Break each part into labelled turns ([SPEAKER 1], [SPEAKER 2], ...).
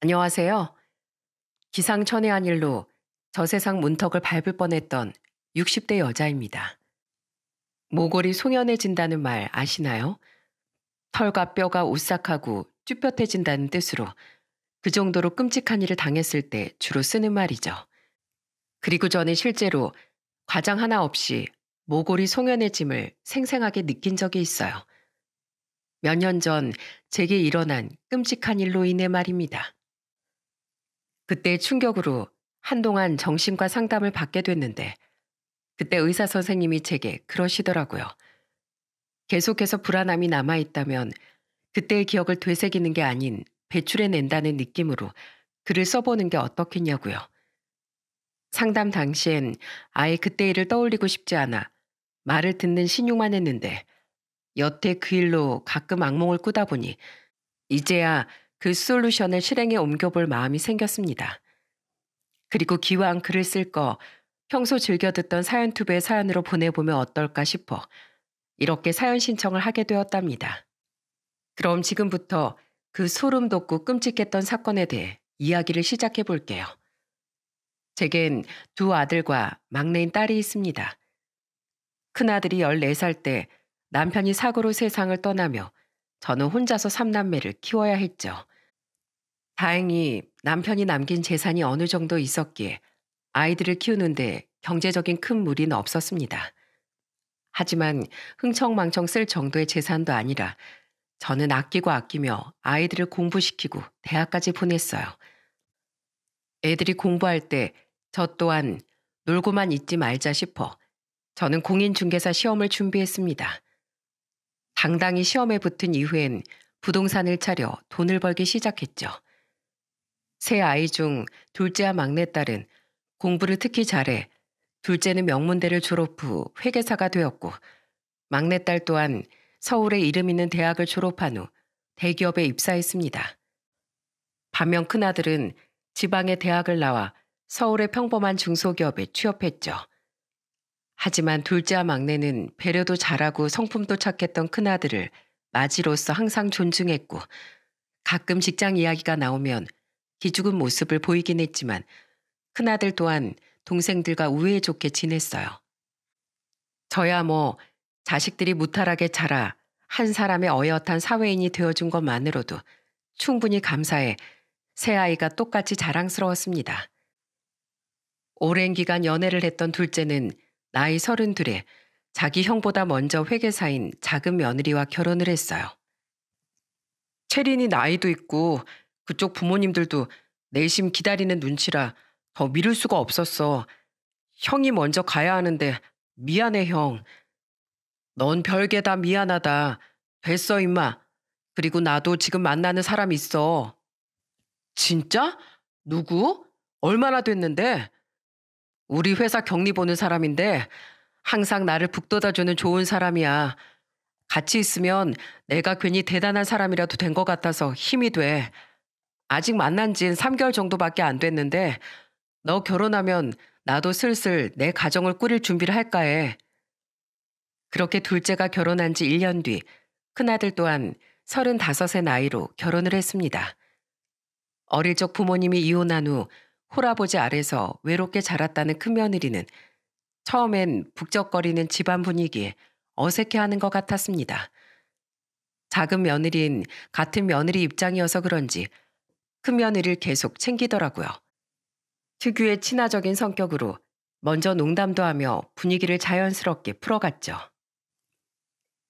[SPEAKER 1] 안녕하세요. 기상천외한 일로 저세상 문턱을 밟을 뻔했던 60대 여자입니다. 모골이 송연해진다는 말 아시나요? 털과 뼈가 오싹하고 쭈뼛해진다는 뜻으로 그 정도로 끔찍한 일을 당했을 때 주로 쓰는 말이죠. 그리고 저는 실제로 과장 하나 없이 모골이 송연해짐을 생생하게 느낀 적이 있어요. 몇 년 전 제게 일어난 끔찍한 일로 인해 말입니다. 그때의 충격으로 한동안 정신과 상담을 받게 됐는데 그때 의사 선생님이 제게 그러시더라고요. 계속해서 불안함이 남아있다면 그때의 기억을 되새기는 게 아닌 배출해낸다는 느낌으로 글을 써보는 게 어떻겠냐고요. 상담 당시엔 아예 그때 일을 떠올리고 싶지 않아 말을 듣는 신용만 했는데 여태 그 일로 가끔 악몽을 꾸다 보니 이제야 그 솔루션을 실행에 옮겨볼 마음이 생겼습니다. 그리고 기왕 글을 쓸 거 평소 즐겨 듣던 사연 투브의 사연으로 보내보면 어떨까 싶어 이렇게 사연 신청을 하게 되었답니다. 그럼 지금부터 그 소름 돋고 끔찍했던 사건에 대해 이야기를 시작해 볼게요. 제겐 두 아들과 막내인 딸이 있습니다. 큰아들이 14살 때 남편이 사고로 세상을 떠나며 저는 혼자서 3남매를 키워야 했죠. 다행히 남편이 남긴 재산이 어느 정도 있었기에 아이들을 키우는데 경제적인 큰 무리는 없었습니다. 하지만 흥청망청 쓸 정도의 재산도 아니라 저는 아끼고 아끼며 아이들을 공부시키고 대학까지 보냈어요. 애들이 공부할 때 저 또한 놀고만 있지 말자 싶어 저는 공인중개사 시험을 준비했습니다. 당당히 시험에 붙은 이후엔 부동산을 차려 돈을 벌기 시작했죠. 세 아이 중 둘째와 막내딸은 공부를 특히 잘해 둘째는 명문대를 졸업 후 회계사가 되었고 막내딸 또한 서울의 이름 있는 대학을 졸업한 후 대기업에 입사했습니다. 반면 큰아들은 지방의 대학을 나와 서울의 평범한 중소기업에 취업했죠. 하지만 둘째와 막내는 배려도 잘하고 성품도 착했던 큰아들을 마지로서 항상 존중했고 가끔 직장 이야기가 나오면 기죽은 모습을 보이긴 했지만 큰아들 또한 동생들과 우애 좋게 지냈어요. 저야 뭐 자식들이 무탈하게 자라 한 사람의 어엿한 사회인이 되어준 것만으로도 충분히 감사해 새 아이가 똑같이 자랑스러웠습니다. 오랜 기간 연애를 했던 둘째는 나이 32에 자기 형보다 먼저 회계사인 작은 며느리와 결혼을 했어요. 채린이 나이도 있고 그쪽 부모님들도 내심 기다리는 눈치라 더 미룰 수가 없었어. 형이 먼저 가야 하는데 미안해 형. 넌 별게 다 미안하다. 됐어 임마. 그리고 나도 지금 만나는 사람 있어. 진짜? 누구? 얼마나 됐는데? 우리 회사 격리 보는 사람인데 항상 나를 북돋아주는 좋은 사람이야. 같이 있으면 내가 괜히 대단한 사람이라도 된 것 같아서 힘이 돼. 아직 만난 지 3개월 정도밖에 안 됐는데 너 결혼하면 나도 슬슬 내 가정을 꾸릴 준비를 할까 해. 그렇게 둘째가 결혼한 지 1년 뒤 큰아들 또한 35의 나이로 결혼을 했습니다. 어릴 적 부모님이 이혼한 후 호라보지 아래서 외롭게 자랐다는 큰며느리는 처음엔 북적거리는 집안 분위기에 어색해하는 것 같았습니다. 작은 며느린 같은 며느리 입장이어서 그런지 큰며느리를 계속 챙기더라고요. 특유의 친화적인 성격으로 먼저 농담도 하며 분위기를 자연스럽게 풀어갔죠.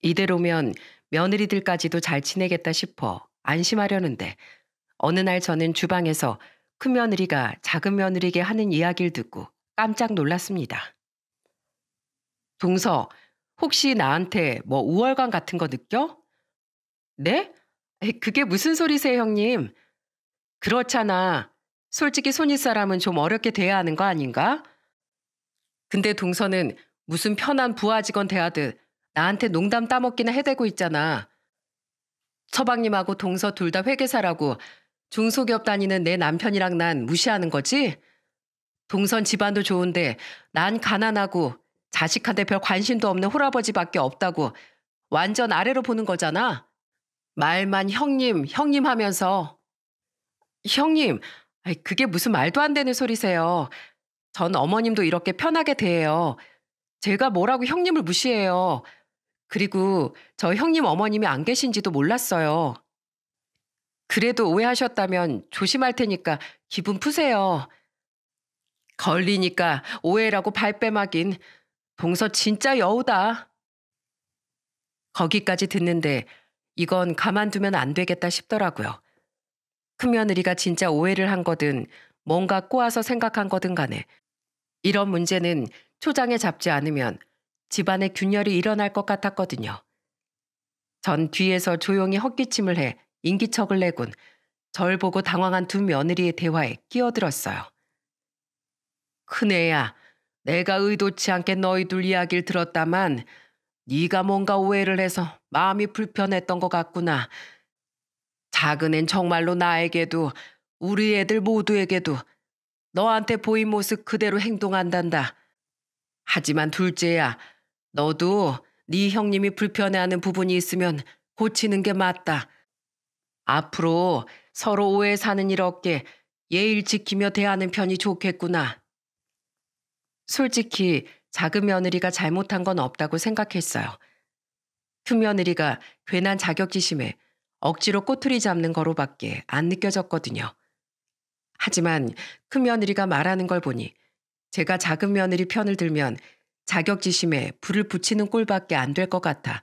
[SPEAKER 1] 이대로면 며느리들까지도 잘 지내겠다 싶어 안심하려는데 어느 날 저는 주방에서 큰 며느리가 작은 며느리에게 하는 이야기를 듣고 깜짝 놀랐습니다. 동서, 혹시 나한테 뭐 우월감 같은 거 느껴? 네? 그게 무슨 소리세요, 형님? 그렇잖아. 솔직히 손윗사람은 좀 어렵게 대해야 하는 거 아닌가? 근데 동서는 무슨 편한 부하 직원 대하듯 나한테 농담 따먹기나 해대고 있잖아. 서방님하고 동서 둘 다 회계사라고 중소기업 다니는 내 남편이랑 난 무시하는 거지? 동선 집안도 좋은데 난 가난하고 자식한테 별 관심도 없는 홀아버지밖에 없다고 완전 아래로 보는 거잖아. 말만 형님, 형님 하면서. 형님, 그게 무슨 말도 안 되는 소리세요. 전 어머님도 이렇게 편하게 대해요. 제가 뭐라고 형님을 무시해요. 그리고 저 형님 어머님이 안 계신지도 몰랐어요. 그래도 오해하셨다면 조심할 테니까 기분 푸세요. 걸리니까 오해라고 발뺌하긴 동서 진짜 여우다. 거기까지 듣는데 이건 가만두면 안 되겠다 싶더라고요. 큰 며느리가 진짜 오해를 한 거든 뭔가 꼬아서 생각한 거든 간에 이런 문제는 초장에 잡지 않으면 집안의 균열이 일어날 것 같았거든요. 전 뒤에서 조용히 헛기침을 해 인기척을 내곤 절 보고 당황한 두 며느리의 대화에 끼어들었어요. 큰애야, 내가 의도치 않게 너희 둘 이야기를 들었다만 네가 뭔가 오해를 해서 마음이 불편했던 것 같구나. 작은 앤 정말로 나에게도 우리 애들 모두에게도 너한테 보인 모습 그대로 행동한단다. 하지만 둘째야, 너도 네 형님이 불편해하는 부분이 있으면 고치는 게 맞다. 앞으로 서로 오해 사는 일 없게 예일 지키며 대하는 편이 좋겠구나. 솔직히 작은 며느리가 잘못한 건 없다고 생각했어요. 큰 며느리가 괜한 자격지심에 억지로 꼬투리 잡는 거로밖에 안 느껴졌거든요. 하지만 큰 며느리가 말하는 걸 보니 제가 작은 며느리 편을 들면 자격지심에 불을 붙이는 꼴밖에 안 될 것 같아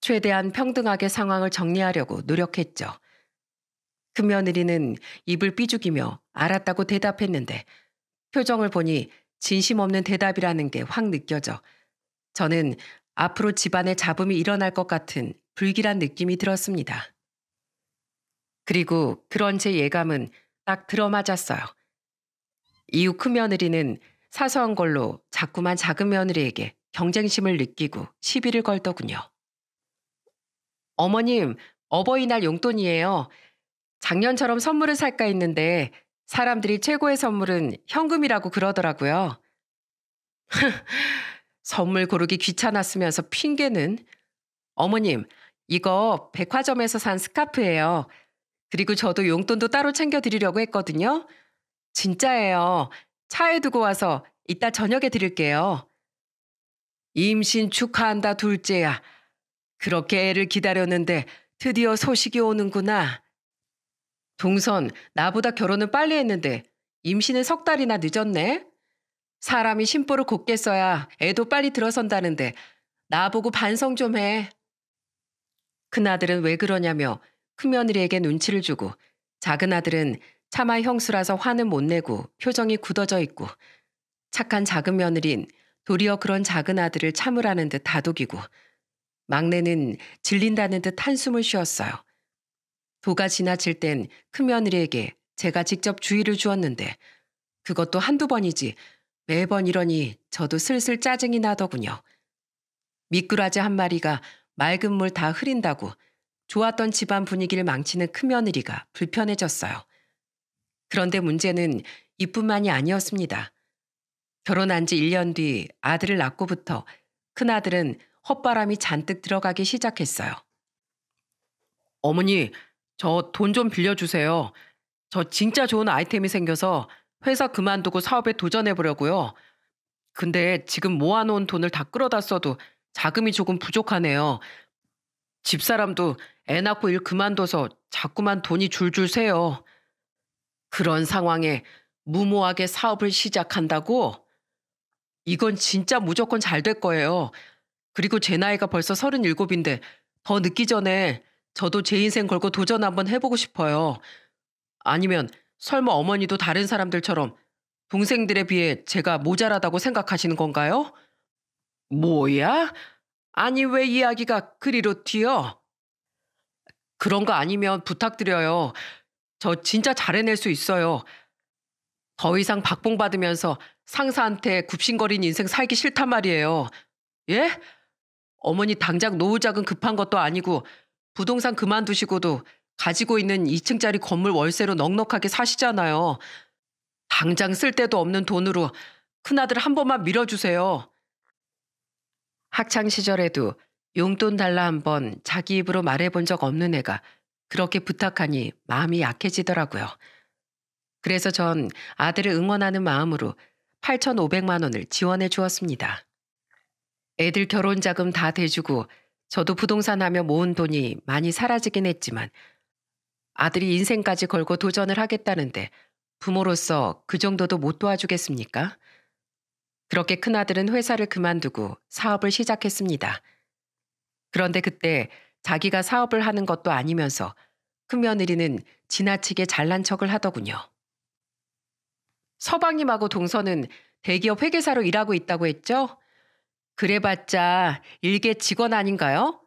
[SPEAKER 1] 최대한 평등하게 상황을 정리하려고 노력했죠. 그 며느리는 입을 삐죽이며 알았다고 대답했는데 표정을 보니 진심 없는 대답이라는 게 확 느껴져 저는 앞으로 집안에 잡음이 일어날 것 같은 불길한 느낌이 들었습니다. 그리고 그런 제 예감은 딱 들어맞았어요. 이후 큰 며느리는 사소한 걸로 자꾸만 작은 며느리에게 경쟁심을 느끼고 시비를 걸더군요. 어머님, 어버이날 용돈이에요. 작년처럼 선물을 살까 했는데 사람들이 최고의 선물은 현금이라고 그러더라고요. 선물 고르기 귀찮았으면서 핑계는 어머님, 이거 백화점에서 산 스카프예요. 그리고 저도 용돈도 따로 챙겨드리려고 했거든요. 진짜예요. 차에 두고 와서 이따 저녁에 드릴게요. 임신 축하한다, 둘째야. 그렇게 애를 기다렸는데 드디어 소식이 오는구나. 동선, 나보다 결혼을 빨리 했는데 임신은 석 달이나 늦었네? 사람이 심보를 곱게 써야 애도 빨리 들어선다는데 나보고 반성 좀 해. 큰아들은 왜 그러냐며 큰며느리에게 눈치를 주고 작은아들은 차마 형수라서 화는 못 내고 표정이 굳어져 있고 착한 작은 며느린 도리어 그런 작은 아들을 참으라는 듯 다독이고 막내는 질린다는 듯 한숨을 쉬었어요. 도가 지나칠 땐 큰며느리에게 제가 직접 주의를 주었는데 그것도 한두 번이지 매번 이러니 저도 슬슬 짜증이 나더군요. 미꾸라지 한 마리가 맑은 물 다 흐린다고 좋았던 집안 분위기를 망치는 큰며느리가 불편해졌어요. 그런데 문제는 이뿐만이 아니었습니다. 결혼한 지 1년 뒤 아들을 낳고부터 큰아들은 헛바람이 잔뜩 들어가기 시작했어요. 어머니, 저 돈 좀 빌려주세요. 저 진짜 좋은 아이템이 생겨서 회사 그만두고 사업에 도전해보려고요. 근데 지금 모아놓은 돈을 다 끌어다 써도 자금이 조금 부족하네요. 집사람도 애 낳고 일 그만둬서 자꾸만 돈이 줄줄 새요. 그런 상황에 무모하게 사업을 시작한다고? 이건 진짜 무조건 잘 될 거예요. 그리고 제 나이가 벌써 37인데 더 늦기 전에 저도 제 인생 걸고 도전 한번 해보고 싶어요. 아니면 설마 어머니도 다른 사람들처럼 동생들에 비해 제가 모자라다고 생각하시는 건가요? 뭐야? 아니 왜 이야기가 그리로 튀어? 그런 거 아니면 부탁드려요. 저 진짜 잘해낼 수 있어요. 더 이상 박봉 받으면서 상사한테 굽신거린 인생 살기 싫단 말이에요. 예? 어머니 당장 노후자금 급한 것도 아니고 부동산 그만두시고도 가지고 있는 2층짜리 건물 월세로 넉넉하게 사시잖아요. 당장 쓸 데도 없는 돈으로 큰아들 한 번만 밀어주세요. 학창 시절에도 용돈 달라 한 번 자기 입으로 말해본 적 없는 애가 그렇게 부탁하니 마음이 약해지더라고요. 그래서 전 아들을 응원하는 마음으로 8,500만 원을 지원해 주었습니다. 애들 결혼 자금 다 대주고 저도 부동산 하며 모은 돈이 많이 사라지긴 했지만 아들이 인생까지 걸고 도전을 하겠다는데 부모로서 그 정도도 못 도와주겠습니까? 그렇게 큰아들은 회사를 그만두고 사업을 시작했습니다. 그런데 그때 자기가 사업을 하는 것도 아니면서 큰며느리는 지나치게 잘난 척을 하더군요. 서방님하고 동서는 대기업 회계사로 일하고 있다고 했죠? 그래봤자 일개 직원 아닌가요?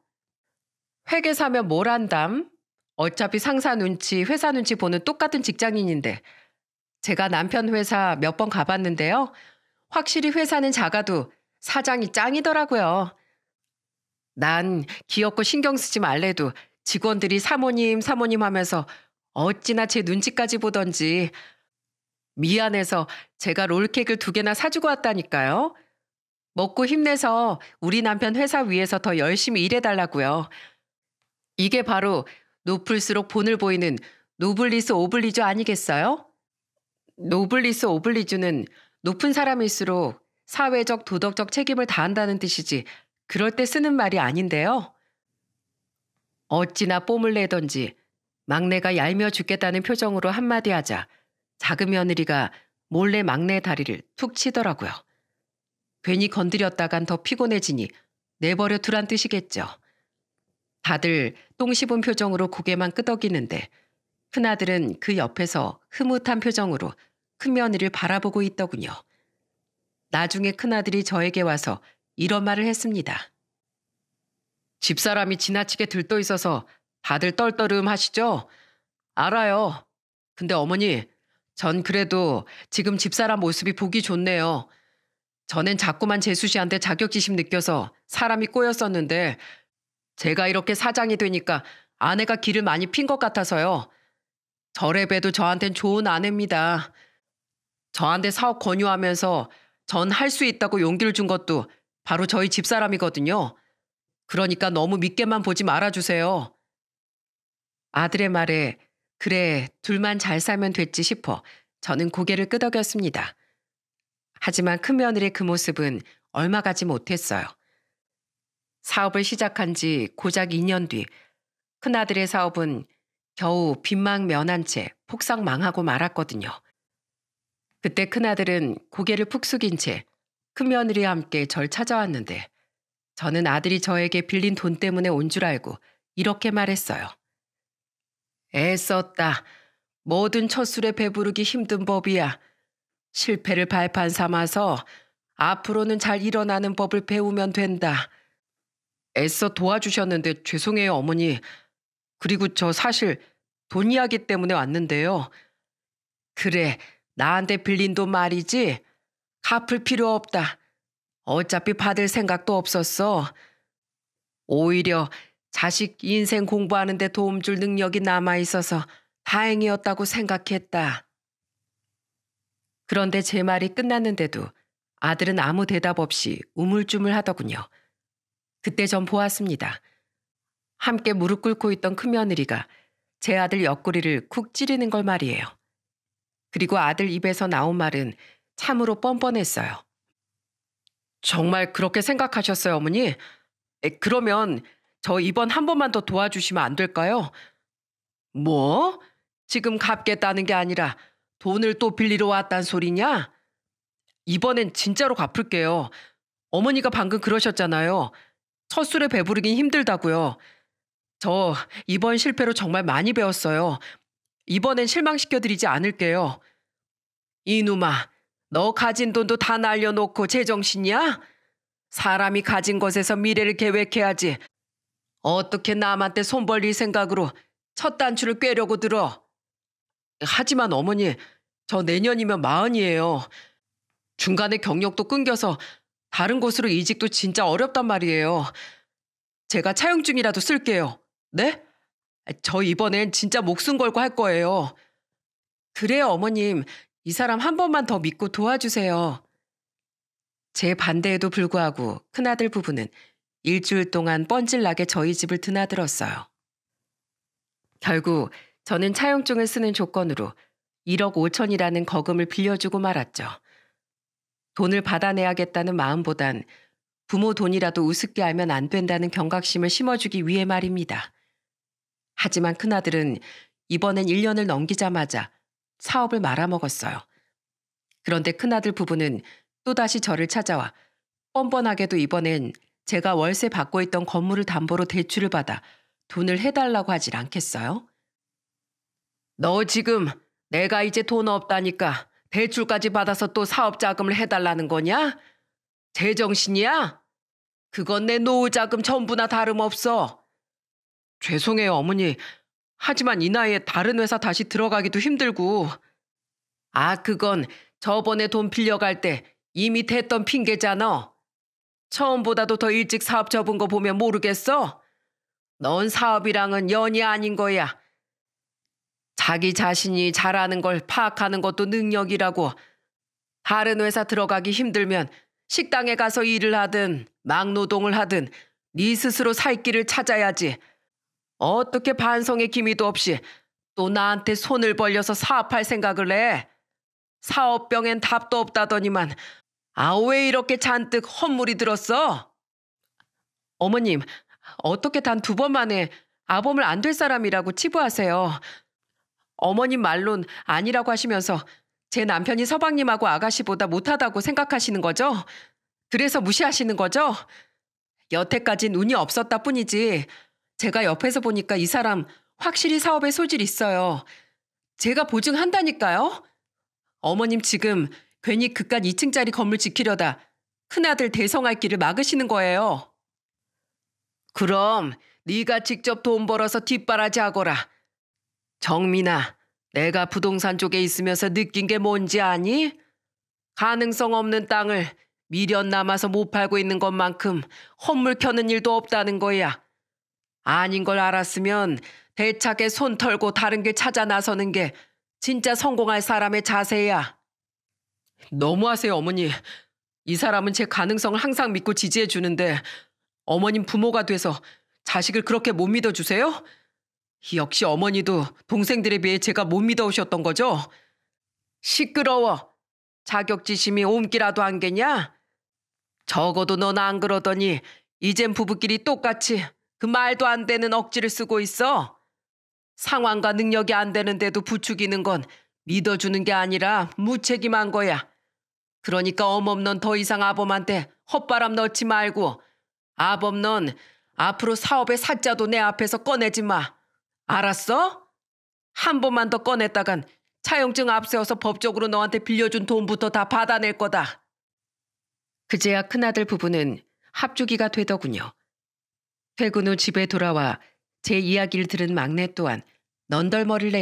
[SPEAKER 1] 회계사면 뭘 한담? 어차피 상사 눈치, 회사 눈치 보는 똑같은 직장인인데. 제가 남편 회사 몇 번 가봤는데요. 확실히 회사는 작아도 사장이 짱이더라고요. 난 귀엽고 신경 쓰지 말래도 직원들이 사모님, 사모님 하면서 어찌나 제 눈치까지 보던지 미안해서 제가 롤케이크를 두 개나 사주고 왔다니까요. 먹고 힘내서 우리 남편 회사 위에서 더 열심히 일해달라고요. 이게 바로 높을수록 본을 보이는 노블리스 오블리주 아니겠어요? 노블리스 오블리주는 높은 사람일수록 사회적 도덕적 책임을 다한다는 뜻이지 그럴 때 쓰는 말이 아닌데요. 어찌나 뽐을 내던지 막내가 얄며 죽겠다는 표정으로 한마디 하자 작은 며느리가 몰래 막내 다리를 툭 치더라고요. 괜히 건드렸다간 더 피곤해지니 내버려 두란 뜻이겠죠. 다들 똥 씹은 표정으로 고개만 끄덕이는데 큰아들은 그 옆에서 흐뭇한 표정으로 큰며느리를 바라보고 있더군요. 나중에 큰아들이 저에게 와서 이런 말을 했습니다. 집사람이 지나치게 들떠 있어서 다들 떨떠름 하시죠? 알아요. 근데 어머니, 전 그래도 지금 집사람 모습이 보기 좋네요. 저는 자꾸만 재수 씨한테 자격지심 느껴서 사람이 꼬였었는데 제가 이렇게 사장이 되니까 아내가 길을 많이 핀 것 같아서요. 저래봬도 저한텐 좋은 아내입니다. 저한테 사업 권유하면서 전 할 수 있다고 용기를 준 것도 바로 저희 집사람이거든요. 그러니까 너무 믿게만 보지 말아주세요. 아들의 말에 그래 둘만 잘 살면 됐지 싶어 저는 고개를 끄덕였습니다. 하지만 큰 며느리 의그 모습은 얼마 가지 못했어요. 사업을 시작한 지 고작 2년 뒤 큰아들의 사업은 겨우 빚망 면한 채 폭삭 망하고 말았거든요. 그때 큰아들은 고개를 푹 숙인 채 큰며느리와 함께 절 찾아왔는데 저는 아들이 저에게 빌린 돈 때문에 온 줄 알고 이렇게 말했어요. 애썼다. 뭐든 첫술에 배부르기 힘든 법이야. 실패를 발판 삼아서 앞으로는 잘 일어나는 법을 배우면 된다. 애써 도와주셨는데 죄송해요, 어머니. 그리고 저 사실 돈 이야기 때문에 왔는데요. 그래, 나한테 빌린 돈 말이지. 갚을 필요 없다. 어차피 받을 생각도 없었어. 오히려 자식 인생 공부하는데 도움 줄 능력이 남아있어서 다행이었다고 생각했다. 그런데 제 말이 끝났는데도 아들은 아무 대답 없이 우물쭈물 하더군요. 그때 전 보았습니다. 함께 무릎 꿇고 있던 큰며느리가 제 아들 옆구리를 쿡 찌르는 걸 말이에요. 그리고 아들 입에서 나온 말은 참으로 뻔뻔했어요. 정말 그렇게 생각하셨어요, 어머니? 에, 그러면 저 이번 한 번만 더 도와주시면 안 될까요? 뭐? 지금 갚겠다는 게 아니라 돈을 또 빌리러 왔단 소리냐? 이번엔 진짜로 갚을게요. 어머니가 방금 그러셨잖아요. 첫 술에 배부르긴 힘들다고요. 저 이번 실패로 정말 많이 배웠어요. 이번엔 실망시켜드리지 않을게요. 이누마, 너 가진 돈도 다 날려놓고 제정신이야? 사람이 가진 것에서 미래를 계획해야지. 어떻게 남한테 손 벌릴 생각으로 첫 단추를 꿰려고 들어. 하지만 어머니, 저 내년이면 마흔이에요. 중간에 경력도 끊겨서 다른 곳으로 이직도 진짜 어렵단 말이에요. 제가 차용증이라도 쓸게요. 네? 저 이번엔 진짜 목숨 걸고 할 거예요. 그래요, 어머님. 이 사람 한 번만 더 믿고 도와주세요. 제 반대에도 불구하고 큰아들 부부는 일주일 동안 뻔질나게 저희 집을 드나들었어요. 결국 저는 차용증을 쓰는 조건으로 1억 5천이라는 거금을 빌려주고 말았죠. 돈을 받아내야겠다는 마음보단 부모 돈이라도 우습게 알면 안 된다는 경각심을 심어주기 위해 말입니다. 하지만 큰아들은 이번엔 1년을 넘기자마자 사업을 말아먹었어요. 그런데 큰아들 부부는 또다시 저를 찾아와 뻔뻔하게도 이번엔 제가 월세 받고 있던 건물을 담보로 대출을 받아 돈을 해달라고 하질 않겠어요? 너 지금 내가 이제 돈 없다니까 대출까지 받아서 또 사업 자금을 해달라는 거냐? 제정신이야? 그건 내 노후 자금 전부나 다름없어. 죄송해요, 어머니. 하지만 이 나이에 다른 회사 다시 들어가기도 힘들고. 아, 그건 저번에 돈 빌려갈 때 이미 댔던 핑계잖아. 처음보다도 더 일찍 사업 접은 거 보면 모르겠어? 넌 사업이랑은 연이 아닌 거야. 자기 자신이 잘하는 걸 파악하는 것도 능력이라고 다른 회사 들어가기 힘들면 식당에 가서 일을 하든 막노동을 하든 네 스스로 살 길을 찾아야지. 어떻게 반성의 기미도 없이 또 나한테 손을 벌려서 사업할 생각을 해. 사업병엔 답도 없다더니만 아 왜 이렇게 잔뜩 헛물이 들었어? 어머님 어떻게 단 두 번 만에 아범을 안 될 사람이라고 치부하세요. 어머님 말론 아니라고 하시면서 제 남편이 서방님하고 아가씨보다 못하다고 생각하시는 거죠? 그래서 무시하시는 거죠? 여태까진 운이 없었다 뿐이지 제가 옆에서 보니까 이 사람 확실히 사업에 소질 있어요. 제가 보증한다니까요? 어머님 지금 괜히 그깟 2층짜리 건물 지키려다 큰아들 대성할 길을 막으시는 거예요. 그럼 네가 직접 돈 벌어서 뒷바라지 하거라. 정민아, 내가 부동산 쪽에 있으면서 느낀 게 뭔지 아니? 가능성 없는 땅을 미련 남아서 못 팔고 있는 것만큼 헛물 켜는 일도 없다는 거야. 아닌 걸 알았으면 대차게 손 털고 다른 길 찾아 나서는 게 진짜 성공할 사람의 자세야. 너무하세요, 어머니. 이 사람은 제 가능성을 항상 믿고 지지해 주는데 어머님 부모가 돼서 자식을 그렇게 못 믿어 주세요? 역시 어머니도 동생들에 비해 제가 못 믿어오셨던 거죠? 시끄러워. 자격지심이 옴기라도 안겠냐 적어도 넌 안 그러더니 이젠 부부끼리 똑같이 그 말도 안 되는 억지를 쓰고 있어. 상황과 능력이 안 되는데도 부추기는 건 믿어주는 게 아니라 무책임한 거야. 그러니까 어멈넌 더 이상 아범한테 헛바람 넣지 말고 아범넌 앞으로 사업의 사자도 내 앞에서 꺼내지 마. 알았어? 한 번만 더 꺼냈다간 차용증 앞세워서 법적으로 너한테 빌려준 돈부터 다 받아낼 거다. 그제야 큰아들 부부는 합주기가 되더군요. 퇴근 후 집에 돌아와 제 이야기를 들은 막내 또한 넌덜머리를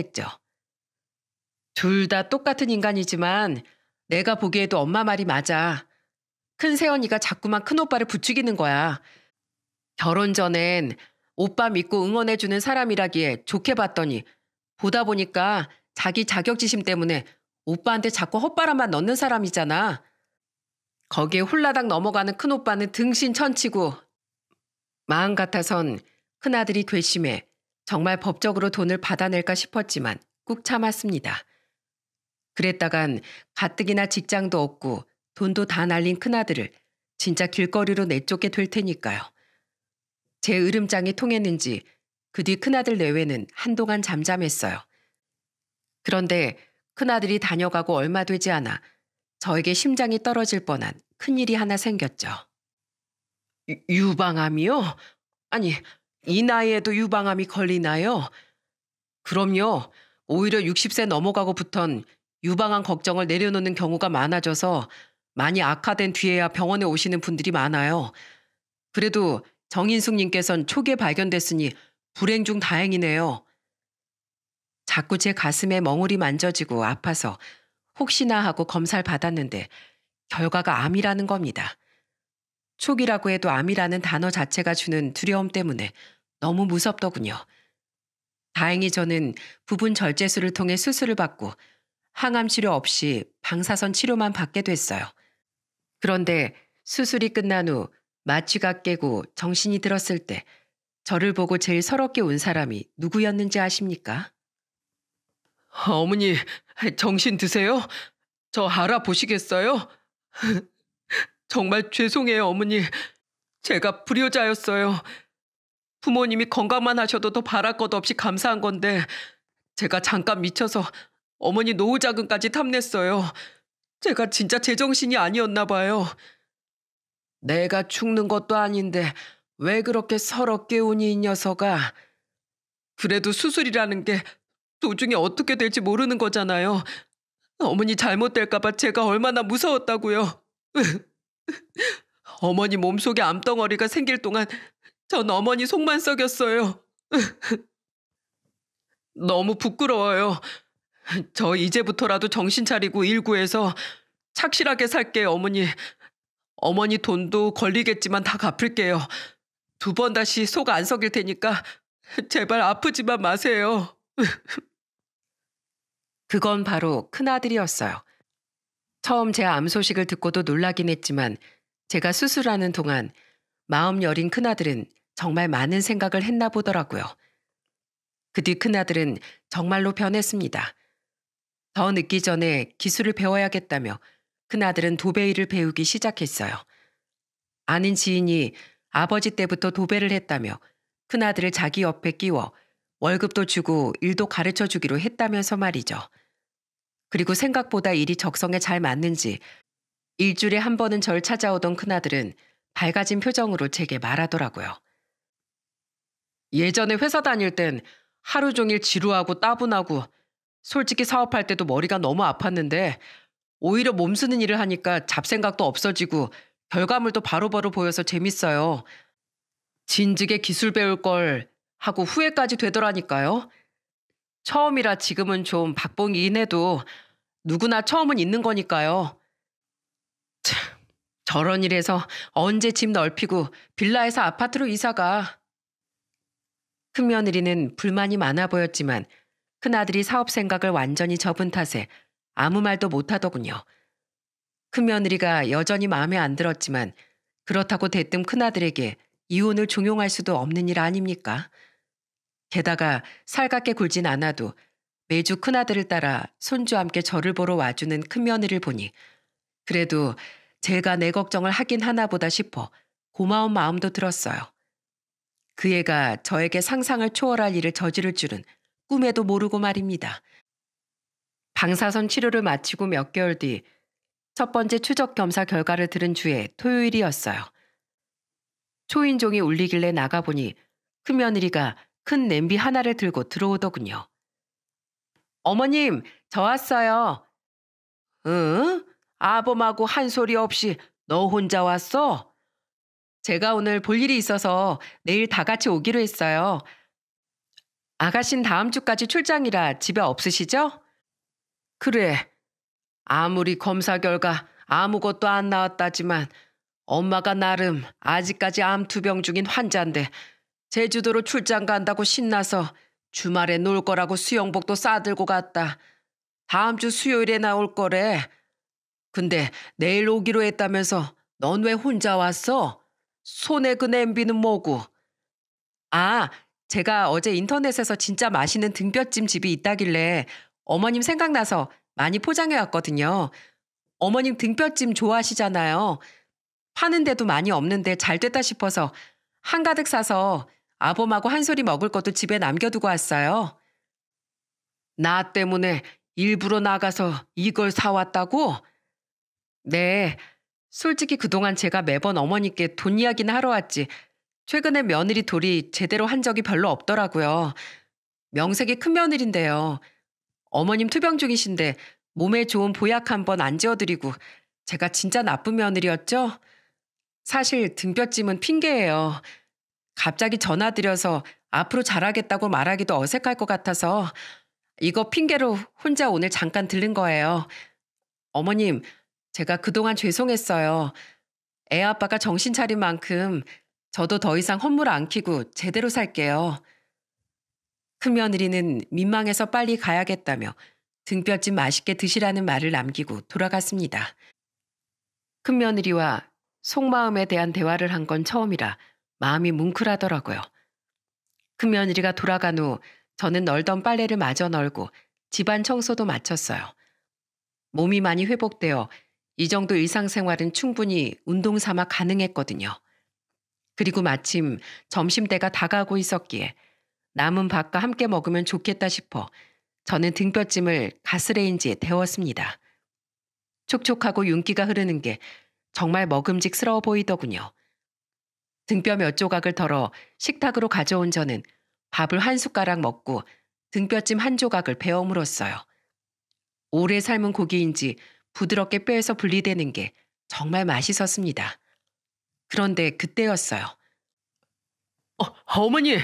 [SPEAKER 1] 했죠둘 다 똑같은 인간이지만 내가 보기에도 엄마 말이 맞아. 큰 세연이가 자꾸만 큰 오빠를 부추기는 거야. 결혼 전엔 오빠 믿고 응원해주는 사람이라기에 좋게 봤더니 보다 보니까 자기 자격지심 때문에 오빠한테 자꾸 헛바람만 넣는 사람이잖아. 거기에 홀라당 넘어가는 큰오빠는 등신 천치고 마음 같아선 큰아들이 괘씸해 정말 법적으로 돈을 받아낼까 싶었지만 꾹 참았습니다. 그랬다간 가뜩이나 직장도 없고 돈도 다 날린 큰아들을 진짜 길거리로 내쫓게 될 테니까요. 제 으름장이 통했는지 그 뒤 큰아들 내외는 한동안 잠잠했어요. 그런데 큰아들이 다녀가고 얼마 되지 않아 저에게 심장이 떨어질 뻔한 큰일이 하나 생겼죠. 유, 방암이요 아니, 이 나이에도 유방암이 걸리나요? 그럼요. 오히려 60세 넘어가고부턴 유방암 걱정을 내려놓는 경우가 많아져서 많이 악화된 뒤에야 병원에 오시는 분들이 많아요. 그래도 정인숙님께선 초기에 발견됐으니 불행 중 다행이네요. 자꾸 제 가슴에 멍울이 만져지고 아파서 혹시나 하고 검사를 받았는데 결과가 암이라는 겁니다. 초기라고 해도 암이라는 단어 자체가 주는 두려움 때문에 너무 무섭더군요. 다행히 저는 부분 절제술을 통해 수술을 받고 항암 치료 없이 방사선 치료만 받게 됐어요. 그런데 수술이 끝난 후 마취가 깨고 정신이 들었을 때 저를 보고 제일 서럽게 운 사람이 누구였는지 아십니까? 어머니, 정신 드세요? 저 알아보시겠어요? 정말 죄송해요, 어머니. 제가 불효자였어요. 부모님이 건강만 하셔도 더 바랄 것 없이 감사한 건데 제가 잠깐 미쳐서 어머니 노후 자금까지 탐냈어요. 제가 진짜 제정신이 아니었나 봐요. 내가 죽는 것도 아닌데 왜 그렇게 서럽게 우니 이 녀석아. 그래도 수술이라는 게 도중에 어떻게 될지 모르는 거잖아요. 어머니 잘못될까봐 제가 얼마나 무서웠다고요. 어머니 몸속에 암덩어리가 생길 동안 전 어머니 속만 썩였어요. 너무 부끄러워요. 저 이제부터라도 정신 차리고 일구해서 착실하게 살게요, 어머니. 어머니 돈도 걸리겠지만 다 갚을게요. 두 번 다시 속 안 썩일 테니까 제발 아프지만 마세요. 그건 바로 큰아들이었어요. 처음 제 암 소식을 듣고도 놀라긴 했지만 제가 수술하는 동안 마음 여린 큰아들은 정말 많은 생각을 했나 보더라고요. 그 뒤 큰아들은 정말로 변했습니다. 더 늦기 전에 기술을 배워야겠다며 큰아들은 도배일을 배우기 시작했어요. 아는 지인이 아버지 때부터 도배를 했다며 큰아들을 자기 옆에 끼워 월급도 주고 일도 가르쳐 주기로 했다면서 말이죠. 그리고 생각보다 일이 적성에 잘 맞는지 일주일에 한 번은 절 찾아오던 큰아들은 밝아진 표정으로 제게 말하더라고요. 예전에 회사 다닐 땐 하루 종일 지루하고 따분하고 솔직히 사업할 때도 머리가 너무 아팠는데 오히려 몸 쓰는 일을 하니까 잡생각도 없어지고 결과물도 바로바로 바로 보여서 재밌어요. 진즉에 기술 배울 걸 하고 후회까지 되더라니까요. 처음이라 지금은 좀 박봉이긴 해도 누구나 처음은 있는 거니까요. 참, 저런 일에서 언제 집 넓히고 빌라에서 아파트로 이사가. 큰며느리는 불만이 많아 보였지만 큰아들이 사업 생각을 완전히 접은 탓에 아무 말도 못하더군요. 큰며느리가 여전히 마음에 안 들었지만 그렇다고 대뜸 큰아들에게 이혼을 종용할 수도 없는 일 아닙니까? 게다가 살갑게 굴진 않아도 매주 큰아들을 따라 손주와 함께 저를 보러 와주는 큰며느리를 보니 그래도 제가 내 걱정을 하긴 하나보다 싶어 고마운 마음도 들었어요. 그 애가 저에게 상상을 초월할 일을 저지를 줄은 꿈에도 모르고 말입니다. 방사선 치료를 마치고 몇 개월 뒤 첫 번째 추적 검사 결과를 들은 주에 토요일이었어요. 초인종이 울리길래 나가보니 큰 며느리가 큰 냄비 하나를 들고 들어오더군요. 어머님, 저 왔어요. 응? 아범하고 한 소리 없이 너 혼자 왔어? 제가 오늘 볼 일이 있어서 내일 다 같이 오기로 했어요. 아가씨는 다음 주까지 출장이라 집에 없으시죠? 그래. 아무리 검사 결과 아무것도 안 나왔다지만 엄마가 나름 아직까지 암투병 중인 환자인데 제주도로 출장 간다고 신나서 주말에 놀 거라고 수영복도 싸들고 갔다. 다음 주 수요일에 나올 거래. 근데 내일 오기로 했다면서 넌 왜 혼자 왔어? 손에 그 냄비는 뭐고? 아, 제가 어제 인터넷에서 진짜 맛있는 등뼈찜 집이 있다길래 어머님 생각나서 많이 포장해 왔거든요. 어머님 등뼈찜 좋아하시잖아요. 파는데도 많이 없는데 잘 됐다 싶어서 한가득 사서 아범하고 한소리 먹을 것도 집에 남겨두고 왔어요. 나 때문에 일부러 나가서 이걸 사왔다고? 네. 솔직히 그동안 제가 매번 어머니께 돈 이야기는 하러 왔지. 최근에 며느리 돌이 제대로 한 적이 별로 없더라고요. 명색이 큰며느리인데요 어머님 투병 중이신데 몸에 좋은 보약 한번 안 지어드리고 제가 진짜 나쁜 며느리였죠? 사실 등뼈찜은 핑계예요. 갑자기 전화드려서 앞으로 잘하겠다고 말하기도 어색할 것 같아서 이거 핑계로 혼자 오늘 잠깐 들른 거예요. 어머님, 제가 그동안 죄송했어요. 애 아빠가 정신 차린 만큼 저도 더 이상 허물안 키고 제대로 살게요. 큰 며느리는 민망해서 빨리 가야겠다며 등뼈집 맛있게 드시라는 말을 남기고 돌아갔습니다. 큰 며느리와 속마음에 대한 대화를 한 건 처음이라 마음이 뭉클하더라고요. 큰 며느리가 돌아간 후 저는 널던 빨래를 마저 널고 집안 청소도 마쳤어요. 몸이 많이 회복되어 이 정도 일상생활은 충분히 운동 삼아 가능했거든요. 그리고 마침 점심때가 다가오고 있었기에 남은 밥과 함께 먹으면 좋겠다 싶어 저는 등뼈찜을 가스레인지에 데웠습니다. 촉촉하고 윤기가 흐르는 게 정말 먹음직스러워 보이더군요. 등뼈 몇 조각을 덜어 식탁으로 가져온 저는 밥을 한 숟가락 먹고 등뼈찜 한 조각을 베어 물었어요. 오래 삶은 고기인지 부드럽게 뼈에서 분리되는 게 정말 맛있었습니다. 그런데 그때였어요. 어, 어머니,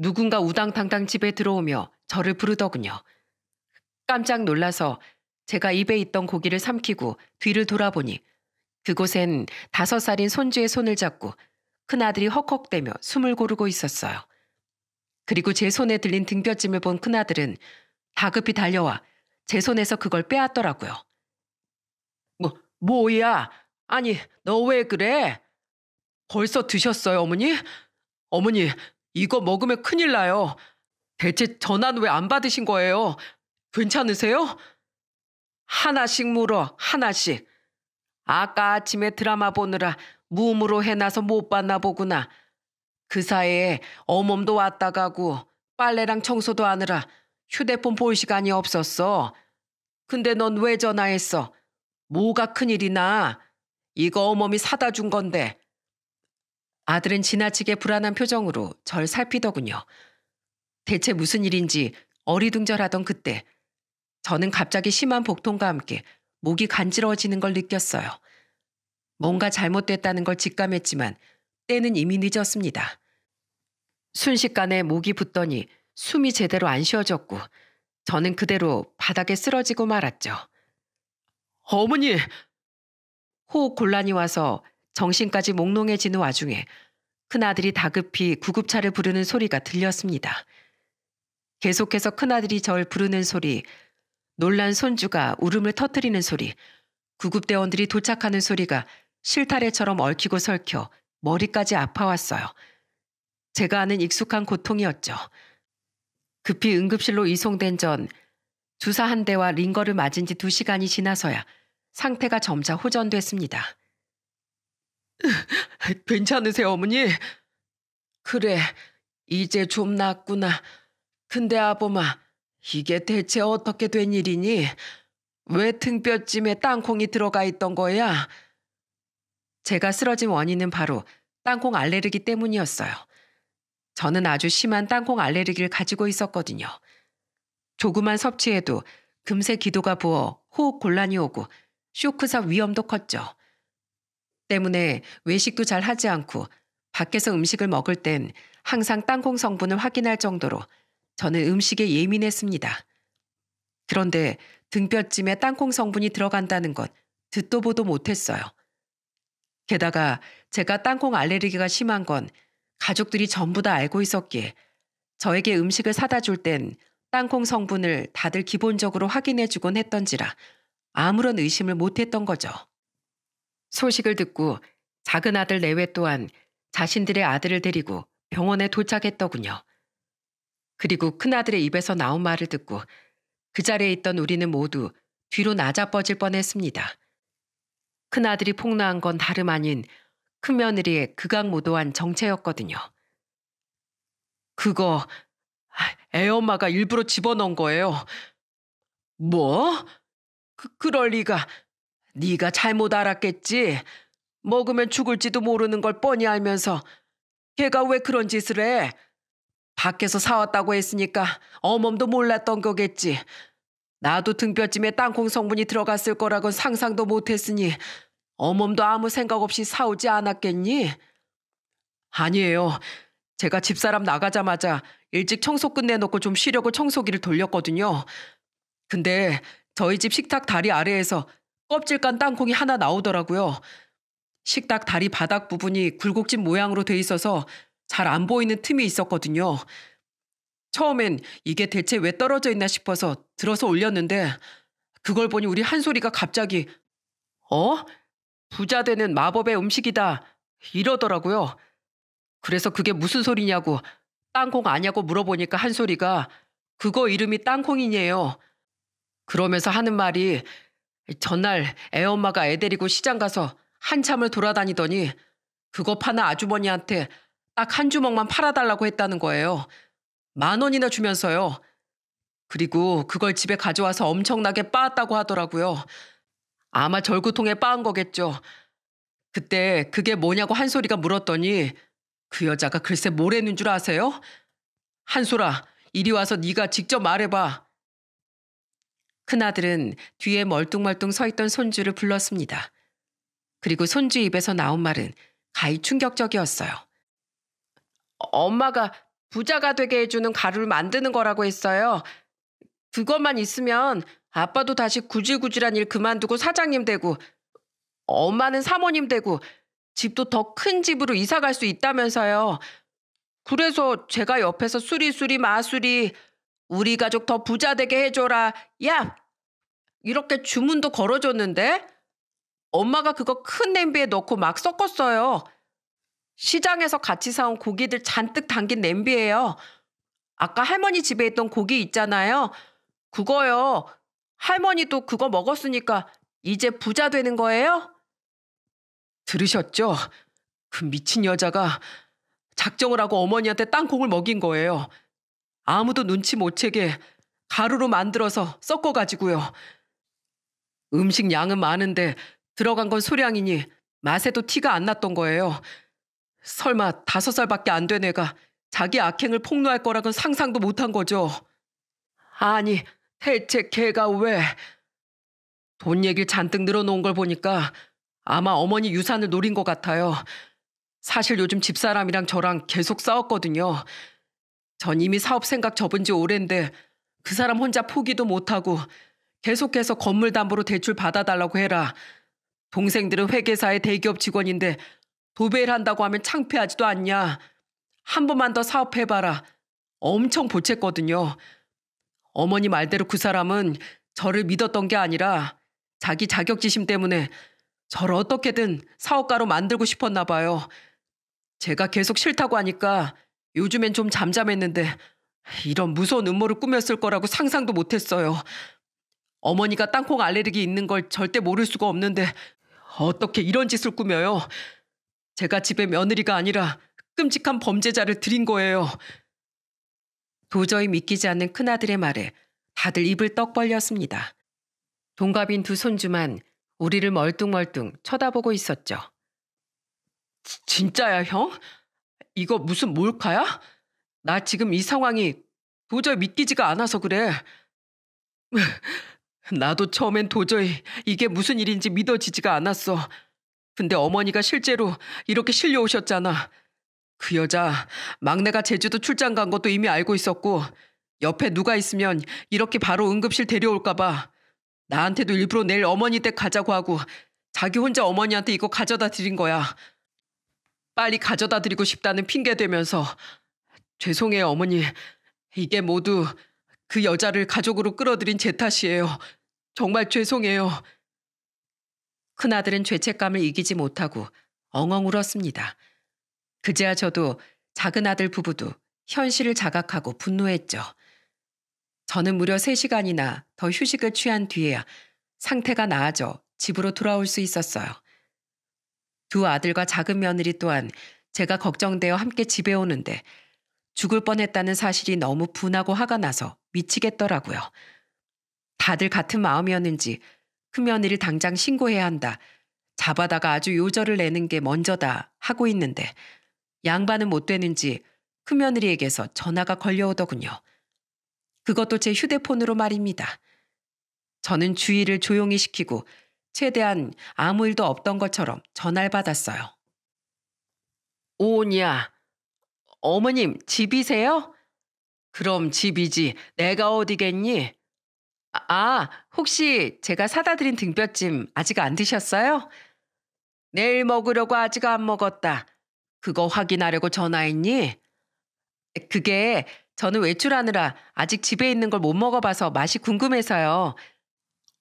[SPEAKER 1] 누군가 우당탕탕 집에 들어오며 저를 부르더군요. 깜짝 놀라서 제가 입에 있던 고기를 삼키고 뒤를 돌아보니 그곳엔 다섯 살인 손주의 손을 잡고 큰아들이 헉헉대며 숨을 고르고 있었어요. 그리고 제 손에 들린 등뼈짐을본 큰아들은 다급히 달려와 제 손에서 그걸 빼앗더라고요. 뭐, 뭐야? 아니, 너 왜 그래? 벌써 드셨어요, 어머니? 어머니, 이거 먹으면 큰일 나요. 대체 전화는 왜 안 받으신 거예요? 괜찮으세요? 하나씩 물어, 하나씩. 아까 아침에 드라마 보느라 무음으로 해놔서 못 봤나 보구나. 그 사이에 어멈도 왔다 가고 빨래랑 청소도 하느라 휴대폰 볼 시간이 없었어. 근데 넌 왜 전화했어? 뭐가 큰일이나? 이거 어멈이 사다 준 건데. 아들은 지나치게 불안한 표정으로 절 살피더군요. 대체 무슨 일인지 어리둥절하던 그때 저는 갑자기 심한 복통과 함께 목이 간지러워지는 걸 느꼈어요. 뭔가 잘못됐다는 걸 직감했지만 때는 이미 늦었습니다. 순식간에 목이 붓더니 숨이 제대로 안 쉬어졌고 저는 그대로 바닥에 쓰러지고 말았죠. 어머니! 호흡 곤란이 와서 정신까지 몽롱해지는 와중에 큰아들이 다급히 구급차를 부르는 소리가 들렸습니다. 계속해서 큰아들이 절 부르는 소리, 놀란 손주가 울음을 터뜨리는 소리, 구급대원들이 도착하는 소리가 실타래처럼 얽히고 설켜 머리까지 아파왔어요. 제가 아는 익숙한 고통이었죠. 급히 응급실로 이송된 전 주사 한 대와 링거를 맞은 지 두 시간이 지나서야 상태가 점차 호전됐습니다. 괜찮으세요, 어머니? 그래, 이제 좀 낫구나. 근데 아범아, 이게 대체 어떻게 된 일이니? 왜등뼈쯤에 땅콩이 들어가 있던 거야? 제가 쓰러진 원인은 바로 땅콩 알레르기 때문이었어요. 저는 아주 심한 땅콩 알레르기를 가지고 있었거든요. 조그만 섭취에도 금세 기도가 부어 호흡 곤란이 오고 쇼크사 위험도 컸죠. 때문에 외식도 잘 하지 않고 밖에서 음식을 먹을 땐 항상 땅콩 성분을 확인할 정도로 저는 음식에 예민했습니다. 그런데 등뼈찜에 땅콩 성분이 들어간다는 것 듣도 보도 못했어요. 게다가 제가 땅콩 알레르기가 심한 건 가족들이 전부 다 알고 있었기에 저에게 음식을 사다 줄 땐 땅콩 성분을 다들 기본적으로 확인해 주곤 했던지라 아무런 의심을 못했던 거죠. 소식을 듣고 작은 아들 내외 또한 자신들의 아들을 데리고 병원에 도착했더군요. 그리고 큰아들의 입에서 나온 말을 듣고 그 자리에 있던 우리는 모두 뒤로 낮아 뻗질 뻔했습니다. 큰아들이 폭로한 건 다름 아닌 큰며느리의 극악무도한 정체였거든요. 그거 애엄마가 일부러 집어넣은 거예요. 뭐? 그, 그럴 리가. 네가 잘못 알았겠지. 먹으면 죽을지도 모르는 걸 뻔히 알면서 걔가 왜 그런 짓을 해? 밖에서 사왔다고 했으니까 어멈도 몰랐던 거겠지. 나도 등뼈쯤에 땅콩 성분이 들어갔을 거라곤 상상도 못했으니 어멈도 아무 생각 없이 사오지 않았겠니? 아니에요. 제가 집사람 나가자마자 일찍 청소 끝내놓고 좀 쉬려고 청소기를 돌렸거든요. 근데 저희 집 식탁 다리 아래에서 껍질 간 땅콩이 하나 나오더라고요. 식탁 다리 바닥 부분이 굴곡진 모양으로 돼 있어서 잘 안 보이는 틈이 있었거든요. 처음엔 이게 대체 왜 떨어져 있나 싶어서 들어서 올렸는데 그걸 보니 우리 한소리가 갑자기 어? 부자 되는 마법의 음식이다 이러더라고요. 그래서 그게 무슨 소리냐고 땅콩 아냐고 물어보니까 한소리가 그거 이름이 땅콩이에요. 그러면서 하는 말이 전날 애엄마가 애 데리고 시장 가서 한참을 돌아다니더니 그거 파는 아주머니한테 딱 한 주먹만 팔아달라고 했다는 거예요. 만 원이나 주면서요. 그리고 그걸 집에 가져와서 엄청나게 빻았다고 하더라고요. 아마 절구통에 빻은 거겠죠. 그때 그게 뭐냐고 한소리가 물었더니 그 여자가 글쎄 뭘 했는 줄 아세요? 한소라, 이리 와서 네가 직접 말해봐. 큰아들은 뒤에 멀뚱멀뚱 서 있던 손주를 불렀습니다. 그리고 손주 입에서 나온 말은 가히 충격적이었어요. 엄마가 부자가 되게 해주는 가루를 만드는 거라고 했어요. 그것만 있으면 아빠도 다시 구질구질한 일 그만두고 사장님 되고 엄마는 사모님 되고 집도 더 큰 집으로 이사 갈수 있다면서요. 그래서 제가 옆에서 수리수리 마수리 우리 가족 더 부자 되게 해줘라. 야! 이렇게 주문도 걸어줬는데 엄마가 그거 큰 냄비에 넣고 막 섞었어요. 시장에서 같이 사온 고기들 잔뜩 담긴 냄비예요. 아까 할머니 집에 있던 고기 있잖아요. 그거요. 할머니도 그거 먹었으니까 이제 부자 되는 거예요? 들으셨죠? 그 미친 여자가 작정을 하고 어머니한테 땅콩을 먹인 거예요. 아무도 눈치 못 채게 가루로 만들어서 섞어가지고요. 음식 양은 많은데 들어간 건 소량이니 맛에도 티가 안 났던 거예요. 설마 다섯 살밖에 안 된 애가 자기 악행을 폭로할 거라곤 상상도 못한 거죠. 아니, 대체 걔가 왜... 돈 얘기를 잔뜩 늘어놓은 걸 보니까 아마 어머니 유산을 노린 것 같아요. 사실 요즘 집사람이랑 저랑 계속 싸웠거든요. 전 이미 사업 생각 접은 지 오랜데 그 사람 혼자 포기도 못하고 계속해서 건물 담보로 대출 받아달라고 해라. 동생들은 회계사의 대기업 직원인데 도배를 한다고 하면 창피하지도 않냐. 한 번만 더 사업해봐라. 엄청 보챘거든요. 어머니 말대로 그 사람은 저를 믿었던 게 아니라 자기 자격지심 때문에 저를 어떻게든 사업가로 만들고 싶었나 봐요. 제가 계속 싫다고 하니까 요즘엔 좀 잠잠했는데 이런 무서운 음모를 꾸몄을 거라고 상상도 못했어요. 어머니가 땅콩 알레르기 있는 걸 절대 모를 수가 없는데 어떻게 이런 짓을 꾸며요? 제가 집에 며느리가 아니라 끔찍한 범죄자를 들인 거예요. 도저히 믿기지 않는 큰아들의 말에 다들 입을 떡 벌렸습니다. 동갑인 두 손주만 우리를 멀뚱멀뚱 쳐다보고 있었죠. 진짜야, 형? 이거 무슨 몰카야? 나 지금 이 상황이 도저히 믿기지가 않아서 그래. 나도 처음엔 도저히 이게 무슨 일인지 믿어지지가 않았어. 근데 어머니가 실제로 이렇게 실려 오셨잖아. 그 여자 막내가 제주도 출장 간 것도 이미 알고 있었고 옆에 누가 있으면 이렇게 바로 응급실 데려올까봐 나한테도 일부러 내일 어머니 댁 가자고 하고 자기 혼자 어머니한테 이거 가져다 드린 거야. 빨리 가져다 드리고 싶다는 핑계 대면서 죄송해요 어머니 이게 모두 그 여자를 가족으로 끌어들인 제 탓이에요. 정말 죄송해요. 큰아들은 죄책감을 이기지 못하고 엉엉 울었습니다. 그제야 저도 작은 아들 부부도 현실을 자각하고 분노했죠. 저는 무려 3시간이나 더 휴식을 취한 뒤에야 상태가 나아져 집으로 돌아올 수 있었어요. 두 아들과 작은 며느리 또한 제가 걱정되어 함께 집에 오는데 죽을 뻔했다는 사실이 너무 분하고 화가 나서 미치겠더라고요. 다들 같은 마음이었는지 큰 며느리를 당장 신고해야 한다. 잡아다가 아주 요절을 내는 게 먼저다 하고 있는데 양반은 못 되는지 큰 며느리에게서 전화가 걸려오더군요. 그것도 제 휴대폰으로 말입니다. 저는 주의를 조용히 시키고 최대한 아무 일도 없던 것처럼 전화를 받았어요. 오니야 어머님 집이세요? 그럼 집이지. 내가 어디겠니? 아, 아, 혹시 제가 사다 드린 등뼈찜 아직 안 드셨어요? 내일 먹으려고 아직 안 먹었다. 그거 확인하려고 전화했니? 그게 저는 외출하느라 아직 집에 있는 걸 못 먹어봐서 맛이 궁금해서요.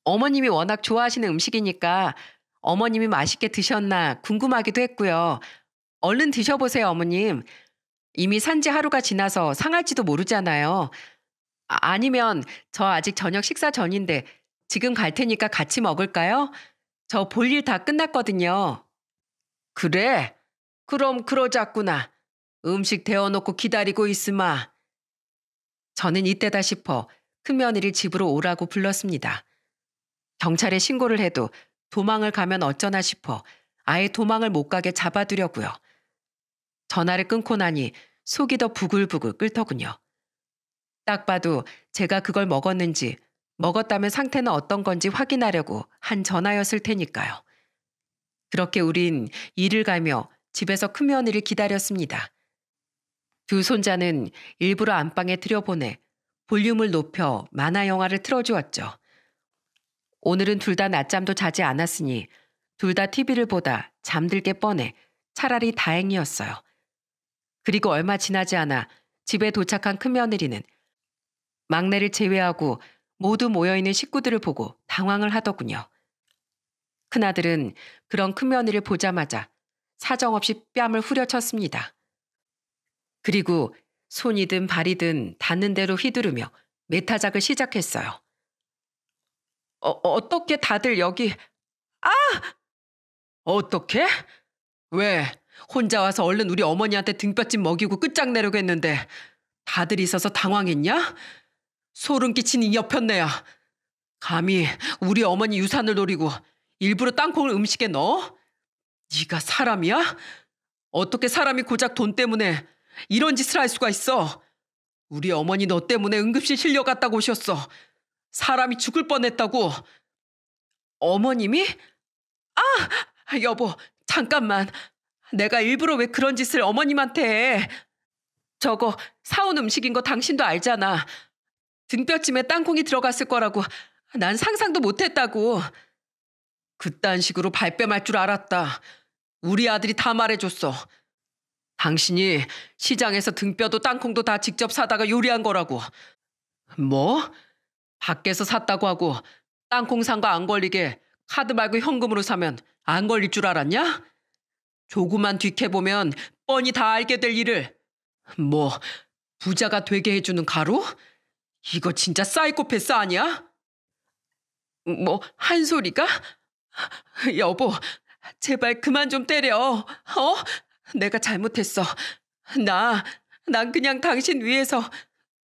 [SPEAKER 1] 어머님이 워낙 좋아하시는 음식이니까 어머님이 맛있게 드셨나 궁금하기도 했고요. 얼른 드셔보세요, 어머님. 이미 산지 하루가 지나서 상할지도 모르잖아요. 아, 아니면 저 아직 저녁 식사 전인데 지금 갈 테니까 같이 먹을까요? 저 볼 일 다 끝났거든요. 그래? 그럼 그러자꾸나. 음식 데워놓고 기다리고 있으마. 저는 이때다 싶어 큰 며느리 집으로 오라고 불렀습니다. 경찰에 신고를 해도 도망을 가면 어쩌나 싶어 아예 도망을 못 가게 잡아두려고요. 전화를 끊고 나니 속이 더 부글부글 끓더군요. 딱 봐도 제가 그걸 먹었는지 먹었다면 상태는 어떤 건지 확인하려고 한 전화였을 테니까요. 그렇게 우린 일을 가며 집에서 큰 며느리를 기다렸습니다. 두 손자는 일부러 안방에 들여보내 볼륨을 높여 만화 영화를 틀어주었죠. 오늘은 둘 다 낮잠도 자지 않았으니 둘 다 TV를 보다 잠들게 뻔해 차라리 다행이었어요. 그리고 얼마 지나지 않아 집에 도착한 큰며느리는 막내를 제외하고 모두 모여있는 식구들을 보고 당황을 하더군요. 큰아들은 그런 큰며느리를 보자마자 사정없이 뺨을 후려쳤습니다. 그리고 손이든 발이든 닿는 대로 휘두르며 메타작을 시작했어요. 어, 어, 어떻게 다들 여기 아 어떻게 왜 혼자 와서 얼른 우리 어머니한테 등뼈찜 먹이고 끝장내려고 했는데 다들 있어서 당황했냐? 소름 끼친 이 여편네야. 감히 우리 어머니 유산을 노리고 일부러 땅콩을 음식에 넣어? 네가 사람이야? 어떻게 사람이 고작 돈 때문에 이런 짓을 할 수가 있어? 우리 어머니 너 때문에 응급실 실려갔다고 오셨어. 사람이 죽을 뻔했다고. 어머님이? 아! 여보, 잠깐만. 내가 일부러 왜 그런 짓을 어머님한테 해. 저거 사온 음식인 거 당신도 알잖아. 등뼈쯤에 땅콩이 들어갔을 거라고 난 상상도 못했다고. 그딴 식으로 발뺌할 줄 알았다. 우리 아들이 다 말해줬어. 당신이 시장에서 등뼈도 땅콩도 다 직접 사다가 요리한 거라고. 뭐? 밖에서 샀다고 하고 땅콩 상거안 걸리게 카드 말고 현금으로 사면 안 걸릴 줄 알았냐? 조금만 뒤켜보면 뻔히 다 알게 될 일을. 뭐 부자가 되게 해주는 가루? 이거 진짜 사이코패스 아니야? 뭐 한 소리가? 여보, 제발 그만 좀 때려. 어? 내가 잘못했어. 나, 난 그냥 당신 위해서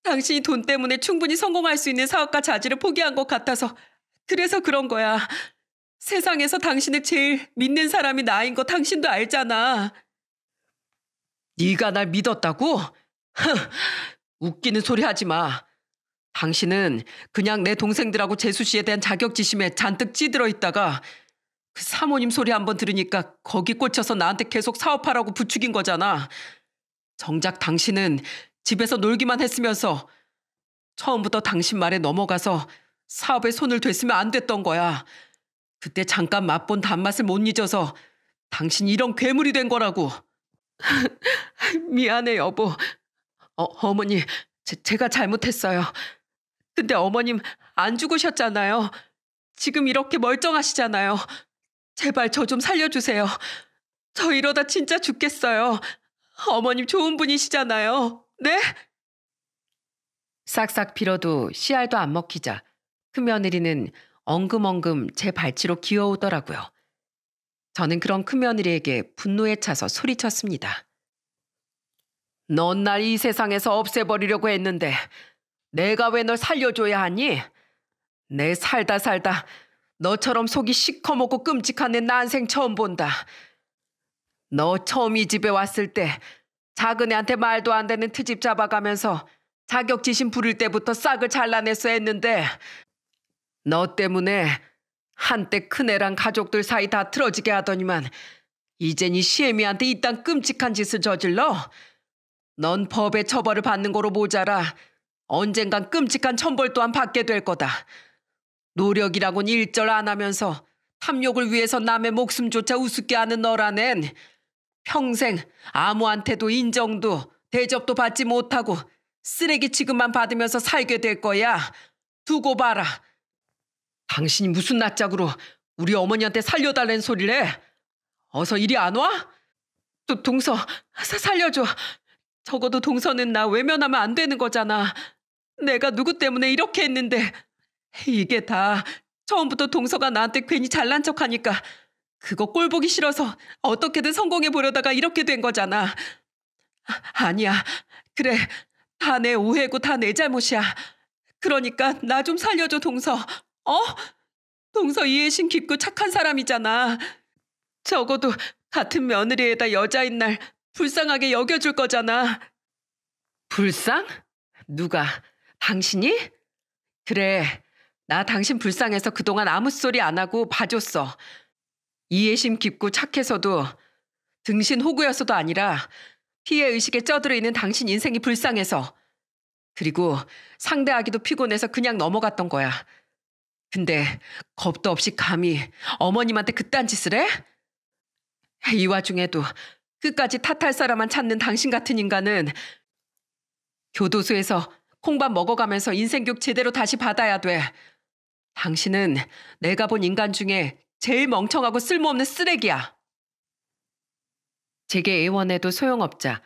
[SPEAKER 1] 당신이 돈 때문에 충분히 성공할 수 있는 사업가 자질을 포기한 것 같아서 그래서 그런 거야. 세상에서 당신을 제일 믿는 사람이 나인 거 당신도 알잖아. 네가 날 믿었다고? 웃기는 소리 하지 마. 당신은 그냥 내 동생들하고 재수 씨에 대한 자격지심에 잔뜩 찌들어 있다가 그 사모님 소리 한 번 들으니까 거기 꽂혀서 나한테 계속 사업하라고 부추긴 거잖아. 정작 당신은 집에서 놀기만 했으면서 처음부터 당신 말에 넘어가서 사업에 손을 댔으면 안 됐던 거야. 그때 잠깐 맛본 단맛을 못 잊어서 당신 이런 괴물이 된 거라고. 미안해 여보. 어, 어머니 제, 제가 잘못했어요. 근데 어머님 안 죽으셨잖아요. 지금 이렇게 멀쩡하시잖아요. 제발 저 좀 살려주세요. 저 이러다 진짜 죽겠어요. 어머님 좋은 분이시잖아요. 네? 싹싹 빌어도 씨알도 안 먹히자 큰 며느리는 엉금엉금 제 발치로 기어오더라고요. 저는 그런 큰 며느리에게 분노에 차서 소리쳤습니다. 넌 날 이 세상에서 없애버리려고 했는데 내가 왜 널 살려줘야 하니? 내 살다 살다 너처럼 속이 시커멓고 끔찍한 내 난생 처음 본다. 너 처음 이 집에 왔을 때 작은 애한테 말도 안 되는 트집 잡아가면서 자격지심 부릴 때부터 싹을 잘라냈어 했는데 너 때문에 한때 큰애랑 가족들 사이 다 틀어지게 하더니만 이젠 이 시애미한테 이딴 끔찍한 짓을 저질러? 넌 법의 처벌을 받는 거로 모자라 언젠간 끔찍한 천벌 또한 받게 될 거다. 노력이라곤 일절 안 하면서 탐욕을 위해서 남의 목숨조차 우습게 하는 너라는 평생 아무한테도 인정도 대접도 받지 못하고 쓰레기 취급만 받으면서 살게 될 거야. 두고 봐라. 당신이 무슨 낯짝으로 우리 어머니한테 살려달라는 소리를 해? 어서 이리 안 와? 또 동서 사, 살려줘. 적어도 동서는 나 외면하면 안 되는 거잖아. 내가 누구 때문에 이렇게 했는데 이게 다 처음부터 동서가 나한테 괜히 잘난 척하니까 그거 꼴 보기 싫어서 어떻게든 성공해 보려다가 이렇게 된 거잖아. 아, 니야 그래. 다 내 오해고 다 내 잘못이야. 그러니까 나 좀 살려줘, 동서. 어? 동서 이해심 깊고 착한 사람이잖아. 적어도 같은 며느리에다 여자인 날 불쌍하게 여겨줄 거잖아. 불쌍? 누가? 당신이? 그래. 나 당신 불쌍해서 그동안 아무 소리 안 하고 봐줬어. 이해심 깊고 착해서도 등신 호구여서도 아니라 피해 의식에 쩌들어 있는 당신 인생이 불쌍해서 그리고 상대하기도 피곤해서 그냥 넘어갔던 거야. 근데 겁도 없이 감히 어머님한테 그딴 짓을 해? 이 와중에도 끝까지 탓할 사람만 찾는 당신 같은 인간은 교도소에서 콩밥 먹어가면서 인생교육 제대로 다시 받아야 돼. 당신은 내가 본 인간 중에 제일 멍청하고 쓸모없는 쓰레기야. 제게 애원해도 소용없자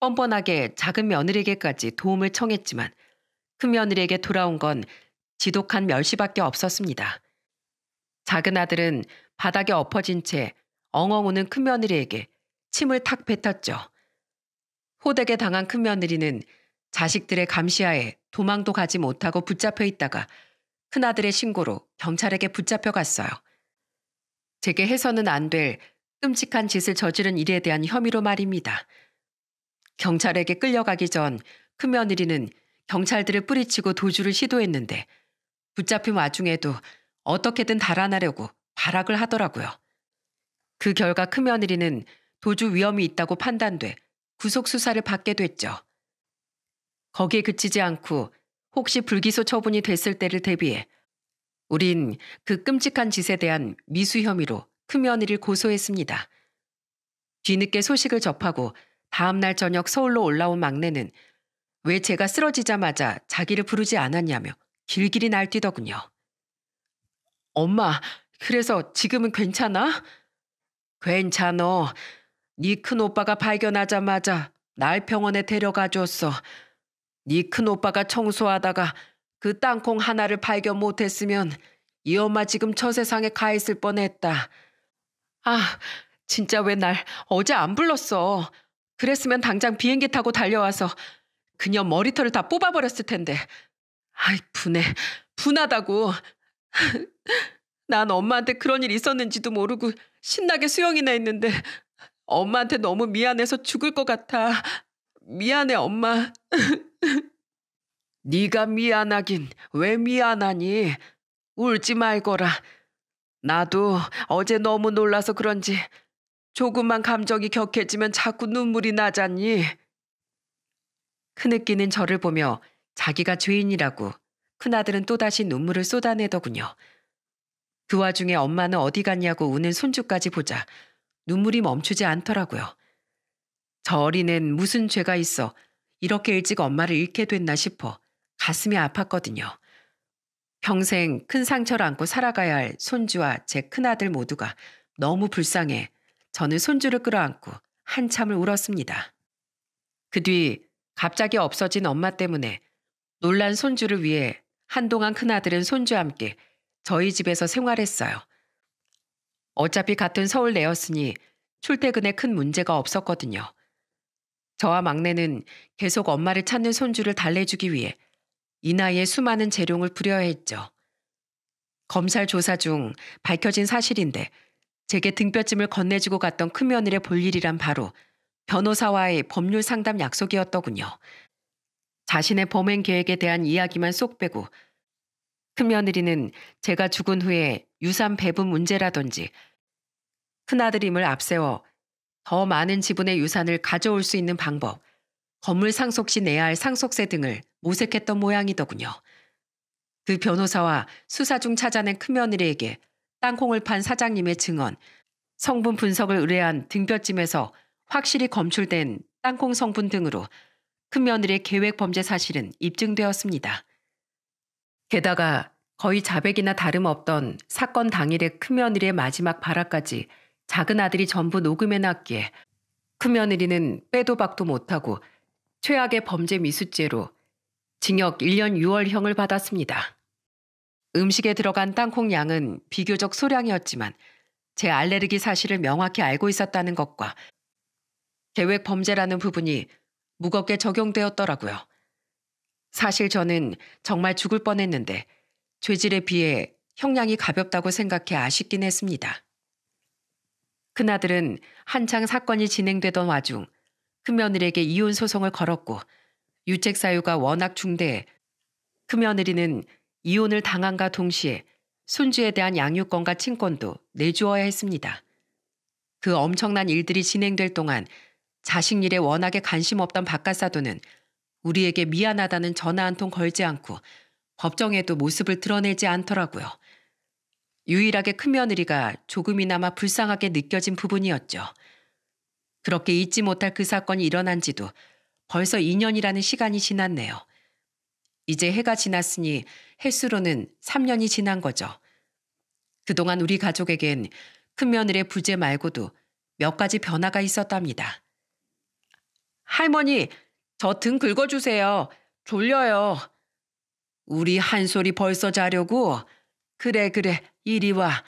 [SPEAKER 1] 뻔뻔하게 작은 며느리에게까지 도움을 청했지만 큰 며느리에게 돌아온 건 지독한 멸시밖에 없었습니다. 작은 아들은 바닥에 엎어진 채 엉엉 우는 큰 며느리에게 침을 탁 뱉었죠. 호되게 당한 큰 며느리는 자식들의 감시하에 도망도 가지 못하고 붙잡혀 있다가 큰아들의 신고로 경찰에게 붙잡혀 갔어요. 제게 해서는 안 될 끔찍한 짓을 저지른 일에 대한 혐의로 말입니다. 경찰에게 끌려가기 전 큰며느리는 경찰들을 뿌리치고 도주를 시도했는데 붙잡힌 와중에도 어떻게든 달아나려고 발악을 하더라고요. 그 결과 큰며느리는 도주 위험이 있다고 판단돼 구속 수사를 받게 됐죠. 거기에 그치지 않고 혹시 불기소 처분이 됐을 때를 대비해 우린 그 끔찍한 짓에 대한 미수 혐의로 큰며느리를 고소했습니다. 뒤늦게 소식을 접하고 다음날 저녁 서울로 올라온 막내는 왜 제가 쓰러지자마자 자기를 부르지 않았냐며 길길이 날뛰더군요. 엄마, 그래서 지금은 괜찮아? 괜찮어. 니 네 큰오빠가 발견하자마자 날 병원에 데려가 줬어. 니 네 큰오빠가 청소하다가 그 땅콩 하나를 발견 못했으면 이 엄마 지금 저 세상에 가 있을 뻔했다. 아, 진짜 왜 날 어제 안 불렀어. 그랬으면 당장 비행기 타고 달려와서 그녀 머리털을 다 뽑아버렸을 텐데. 아이, 분해. 분하다고. 난 엄마한테 그런 일 있었는지도 모르고 신나게 수영이나 했는데 엄마한테 너무 미안해서 죽을 것 같아. 미안해, 엄마. 네가 미안하긴 왜 미안하니? 울지 말거라. 나도 어제 너무 놀라서 그런지 조금만 감정이 격해지면 자꾸 눈물이 나잖니. 큰애끼는 저를 보며 자기가 죄인이라고 큰아들은 또다시 눈물을 쏟아내더군요. 그 와중에 엄마는 어디 갔냐고 우는 손주까지 보자 눈물이 멈추지 않더라고요. 저 어린애는 무슨 죄가 있어 이렇게 일찍 엄마를 잃게 됐나 싶어 가슴이 아팠거든요. 평생 큰 상처를 안고 살아가야 할 손주와 제 큰아들 모두가 너무 불쌍해 저는 손주를 끌어안고 한참을 울었습니다. 그 뒤 갑자기 없어진 엄마 때문에 놀란 손주를 위해 한동안 큰아들은 손주와 함께 저희 집에서 생활했어요. 어차피 같은 서울 내였으니 출퇴근에 큰 문제가 없었거든요. 저와 막내는 계속 엄마를 찾는 손주를 달래주기 위해 이나이에 수많은 재룡을 부려했죠. 검찰 조사 중 밝혀진 사실인데 제게 등뼈짐을 건네주고 갔던 큰며느의 볼일이란 바로 변호사와의 법률 상담 약속이었더군요. 자신의 범행 계획에 대한 이야기만 쏙 빼고 큰며느리는 제가 죽은 후에 유산 배분 문제라든지 큰아들임을 앞세워 더 많은 지분의 유산을 가져올 수 있는 방법, 건물 상속 시 내야 할 상속세 등을 모색했던 모양이더군요. 그 변호사와 수사 중 찾아낸 큰며느리에게 땅콩을 판 사장님의 증언, 성분 분석을 의뢰한 등뼈찜에서 확실히 검출된 땅콩 성분 등으로 큰며느리의 계획 범죄 사실은 입증되었습니다. 게다가 거의 자백이나 다름없던 사건 당일의 큰며느리의 마지막 발화까지 작은 아들이 전부 녹음해놨기에 큰며느리는 빼도 박도 못하고 최악의 범죄 미수죄로 징역 1년 6월형을 받았습니다. 음식에 들어간 땅콩 양은 비교적 소량이었지만 제 알레르기 사실을 명확히 알고 있었다는 것과 계획 범죄라는 부분이 무겁게 적용되었더라고요. 사실 저는 정말 죽을 뻔했는데 죄질에 비해 형량이 가볍다고 생각해 아쉽긴 했습니다. 그나들은 한창 사건이 진행되던 와중 큰며느리에게 이혼 소송을 걸었고 유책 사유가 워낙 중대해 큰며느리는 이혼을 당한과 동시에 손주에 대한 양육권과 친권도 내주어야 했습니다. 그 엄청난 일들이 진행될 동안 자식 일에 워낙에 관심 없던 박가사도는 우리에게 미안하다는 전화 한 통 걸지 않고 법정에도 모습을 드러내지 않더라고요. 유일하게 큰며느리가 조금이나마 불쌍하게 느껴진 부분이었죠. 그렇게 잊지 못할 그 사건이 일어난 지도 벌써 2년이라는 시간이 지났네요. 이제 해가 지났으니 해수로는 3년이 지난 거죠. 그동안 우리 가족에겐 큰 며느리의 부재 말고도 몇 가지 변화가 있었답니다. 할머니, 저 등 긁어주세요. 졸려요. 우리 한 소리 벌써 자려고? 그래, 그래, 이리 와.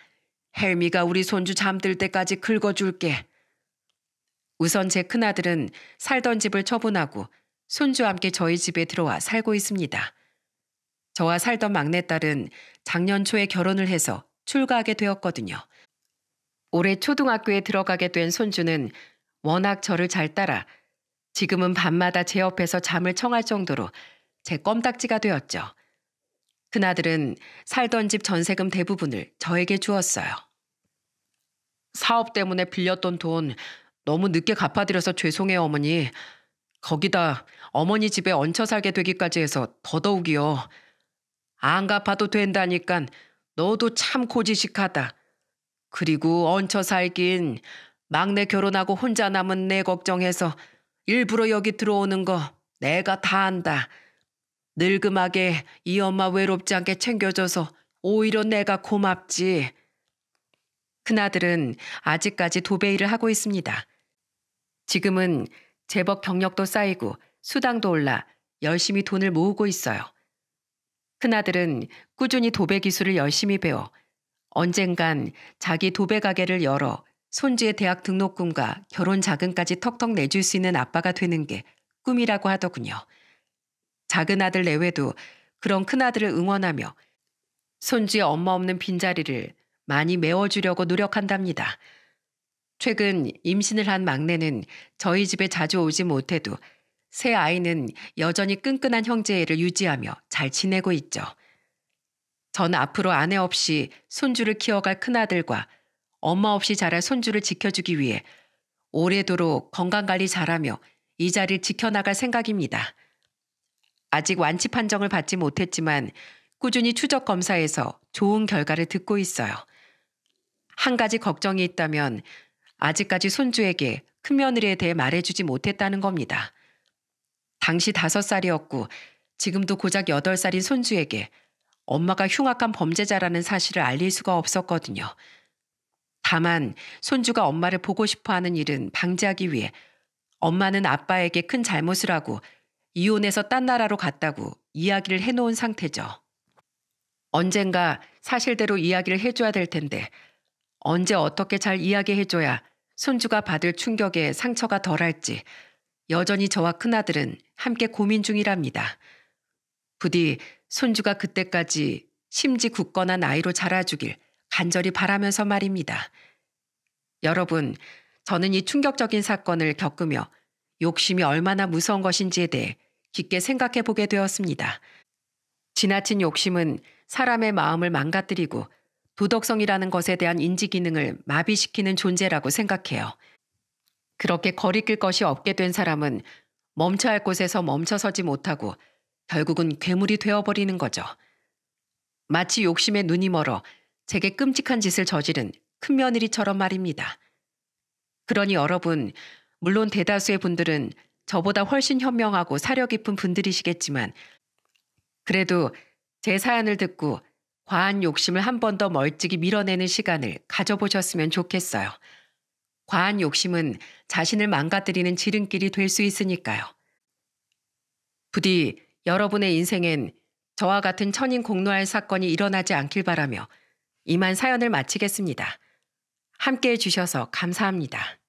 [SPEAKER 1] 헬미가 우리 손주 잠들 때까지 긁어줄게. 우선 제 큰아들은 살던 집을 처분하고 손주와 함께 저희 집에 들어와 살고 있습니다. 저와 살던 막내딸은 작년 초에 결혼을 해서 출가하게 되었거든요. 올해 초등학교에 들어가게 된 손주는 워낙 저를 잘 따라 지금은 밤마다 제 옆에서 잠을 청할 정도로 제 껌딱지가 되었죠. 큰아들은 살던 집 전세금 대부분을 저에게 주었어요. 사업 때문에 빌렸던 돈 너무 늦게 갚아드려서 죄송해요, 어머니. 거기다 어머니 집에 얹혀 살게 되기까지 해서 더더욱이요. 안 갚아도 된다니깐 너도 참 고지식하다. 그리고 얹혀 살긴 막내 결혼하고 혼자 남은 내 걱정해서 일부러 여기 들어오는 거 내가 다 안다. 늙음하게 이 엄마 외롭지 않게 챙겨줘서 오히려 내가 고맙지. 큰아들은 아직까지 도배 일을 하고 있습니다. 지금은 제법 경력도 쌓이고 수당도 올라 열심히 돈을 모으고 있어요. 큰아들은 꾸준히 도배 기술을 열심히 배워 언젠간 자기 도배 가게를 열어 손주의 대학 등록금과 결혼 자금까지 턱턱 내줄 수 있는 아빠가 되는 게 꿈이라고 하더군요. 작은 아들 내외도 그런 큰아들을 응원하며 손주의 엄마 없는 빈자리를 많이 메워주려고 노력한답니다. 최근 임신을 한 막내는 저희 집에 자주 오지 못해도 새 아이는 여전히 끈끈한 형제애를 유지하며 잘 지내고 있죠. 전 앞으로 아내 없이 손주를 키워갈 큰아들과 엄마 없이 자랄 손주를 지켜주기 위해 오래도록 건강관리 잘하며 이 자리를 지켜나갈 생각입니다. 아직 완치 판정을 받지 못했지만 꾸준히 추적 검사에서 좋은 결과를 듣고 있어요. 한 가지 걱정이 있다면 아직까지 손주에게 큰며느리에 대해 말해주지 못했다는 겁니다. 당시 다섯 살이었고 지금도 고작 여덟 살인 손주에게 엄마가 흉악한 범죄자라는 사실을 알릴 수가 없었거든요. 다만 손주가 엄마를 보고 싶어 하는 일은 방지하기 위해 엄마는 아빠에게 큰 잘못을 하고 이혼해서 딴 나라로 갔다고 이야기를 해놓은 상태죠. 언젠가 사실대로 이야기를 해줘야 될 텐데 언제 어떻게 잘 이야기해줘야 손주가 받을 충격에 상처가 덜할지 여전히 저와 큰아들은 함께 고민 중이랍니다. 부디 손주가 그때까지 심지 굳건한 아이로 자라주길 간절히 바라면서 말입니다. 여러분, 저는 이 충격적인 사건을 겪으며 욕심이 얼마나 무서운 것인지에 대해 깊게 생각해 보게 되었습니다. 지나친 욕심은 사람의 마음을 망가뜨리고 도덕성이라는 것에 대한 인지 기능을 마비시키는 존재라고 생각해요. 그렇게 거리낄 것이 없게 된 사람은 멈춰야 할 곳에서 멈춰서지 못하고 결국은 괴물이 되어버리는 거죠. 마치 욕심에 눈이 멀어 제게 끔찍한 짓을 저지른 큰 며느리처럼 말입니다. 그러니 여러분, 물론 대다수의 분들은 저보다 훨씬 현명하고 사려 깊은 분들이시겠지만, 그래도 제 사연을 듣고 과한 욕심을 한 번 더 멀찍이 밀어내는 시간을 가져보셨으면 좋겠어요. 과한 욕심은 자신을 망가뜨리는 지름길이 될 수 있으니까요. 부디 여러분의 인생엔 저와 같은 천인 공로할 사건이 일어나지 않길 바라며 이만 사연을 마치겠습니다. 함께 해주셔서 감사합니다.